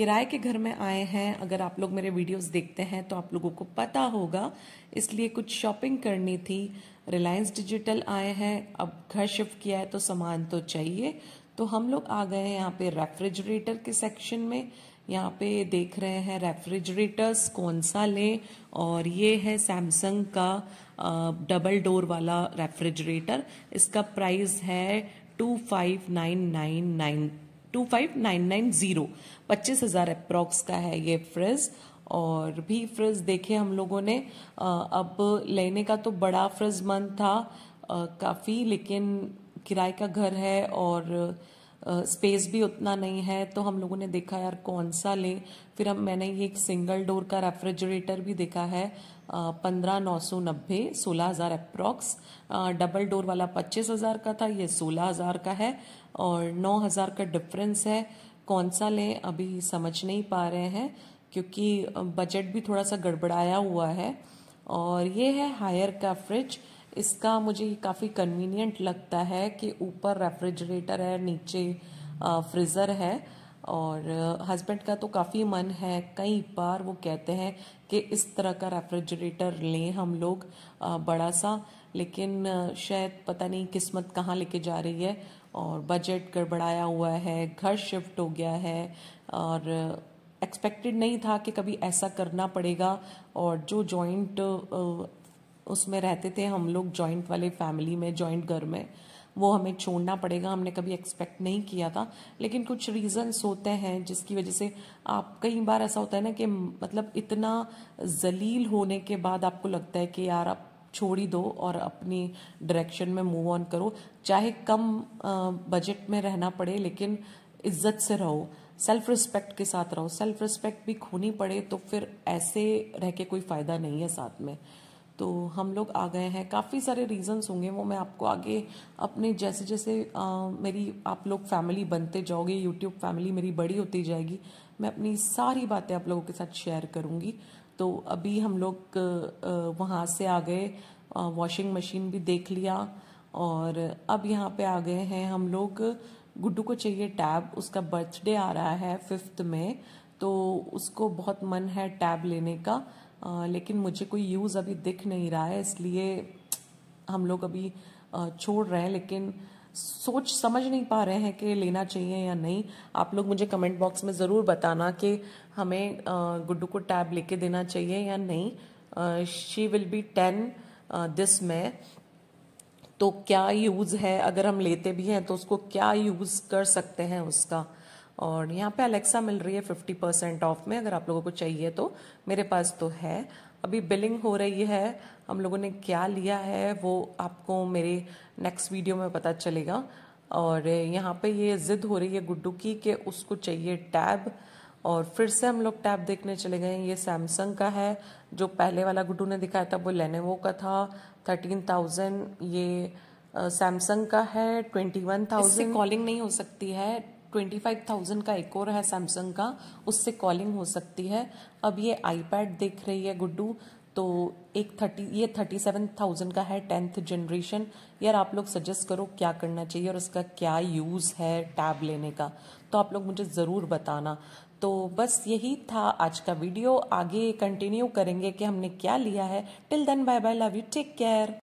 किराए के घर में आए हैं अगर आप लोग मेरे वीडियोस देखते हैं तो आप लोगों को पता होगा इसलिए कुछ शॉपिंग करनी थी रिलायंस डिजिटल आए हैं अब घर शिफ्ट किया है तो सामान तो चाहिए तो हम लोग आ गए हैं यहाँ पे रेफ्रिजरेटर के सेक्शन में यहाँ पे देख रहे हैं रेफ्रिजरेटर्स कौन सा लें और ये है सैमसंग का डबल डोर वाला रेफ्रिजरेटर इसका प्राइस है two five nine nine nine two five nine nine zero पच्चीस हज़ार अप्रॉक्स का है ये फ्रिज और भी फ्रिज देखे हम लोगों ने अब लेने का तो बड़ा फ्रिज मन था काफ़ी लेकिन किराए का घर है और स्पेस भी उतना नहीं है तो हम लोगों ने देखा यार कौन सा लें फिर हम मैंने ये एक सिंगल डोर का रेफ्रिजरेटर भी देखा है पंद्रह नौ सौ नब्बे सोलह हज़ार अप्रॉक्स डबल डोर वाला पच्चीस हज़ार का था ये सोलह हज़ार का है और नौ हज़ार का डिफरेंस है कौन सा लें अभी समझ नहीं पा रहे हैं क्योंकि बजट भी थोड़ा सा गड़बड़ाया हुआ है और ये है हायर का फ्रिज इसका मुझे काफ़ी कन्वीनियंट लगता है कि ऊपर रेफ्रिजरेटर है नीचे फ्रीज़र है और हस्बैंड का तो काफ़ी मन है कई बार वो कहते हैं कि इस तरह का रेफ्रिजरेटर लें हम लोग बड़ा सा लेकिन शायद पता नहीं किस्मत कहाँ लेके जा रही है और बजट गड़बड़ाया हुआ है घर शिफ्ट हो गया है और एक्सपेक्टेड नहीं था कि कभी ऐसा करना पड़ेगा और जो जॉइंट उसमें रहते थे हम लोग जॉइंट वाले फैमिली में जॉइंट घर में वो हमें छोड़ना पड़ेगा हमने कभी एक्सपेक्ट नहीं किया था लेकिन कुछ रीज़न्स होते हैं जिसकी वजह से आप कई बार ऐसा होता है ना कि मतलब इतना जलील होने के बाद आपको लगता है कि यार आप छोड़ ही दो और अपनी डायरेक्शन में मूव ऑन करो चाहे कम बजट में रहना पड़े लेकिन इज्जत से रहो सेल्फ रिस्पेक्ट के साथ रहो सेल्फ रिस्पेक्ट भी खोनी पड़े तो फिर ऐसे रह के कोई फ़ायदा नहीं है साथ में तो हम लोग आ गए हैं काफ़ी सारे रीज़न्स होंगे वो मैं आपको आगे अपने जैसे जैसे आ, मेरी आप लोग फैमिली बनते जाओगे यूट्यूब फैमिली मेरी बड़ी होती जाएगी मैं अपनी सारी बातें आप लोगों के साथ शेयर करूँगी तो अभी हम लोग वहाँ से आ गए वॉशिंग मशीन भी देख लिया और अब यहाँ पे आ गए हैं हम लोग गुड्डू को चाहिए टैब उसका बर्थडे आ रहा है फिफ्थ में तो उसको बहुत मन है टैब लेने का लेकिन मुझे कोई यूज़ अभी दिख नहीं रहा है इसलिए हम लोग अभी छोड़ रहे हैं लेकिन सोच समझ नहीं पा रहे हैं कि लेना चाहिए या नहीं आप लोग मुझे कमेंट बॉक्स में ज़रूर बताना कि हमें गुड्डू को टैब लेके देना चाहिए या नहीं she will be ten this में तो क्या यूज़ है अगर हम लेते भी हैं तो उसको क्या यूज़ कर सकते हैं उसका और यहाँ पे अलेक्सा मिल रही है फिफ्टी परसेंट ऑफ में अगर आप लोगों को चाहिए तो मेरे पास तो है अभी बिलिंग हो रही है हम लोगों ने क्या लिया है वो आपको मेरे नेक्स्ट वीडियो में पता चलेगा और यहाँ पे ये जिद हो रही है गुड्डू की कि उसको चाहिए टैब और फिर से हम लोग टैब देखने चले गए ये सैमसंग का है जो पहले वाला गुड्डू ने दिखाया था वो लेनेवो का था थर्टीन थाउजेंड ये सैमसंग का है ट्वेंटी वन थाउजेंड कॉलिंग नहीं हो सकती है ट्वेंटी फाइव थाउजेंड का एक और है सैमसंग का उससे कॉलिंग हो सकती है अब ये आईपैड देख रही है गुड्डू तो एक थर्टी ये थर्टी सेवन थाउजेंड का है टेंथ जनरेशन यार आप लोग सजेस्ट करो क्या करना चाहिए और उसका क्या यूज़ है टैब लेने का तो आप लोग मुझे ज़रूर बताना तो बस यही था आज का वीडियो आगे कंटिन्यू करेंगे कि हमने क्या लिया है till then bye bye love you take care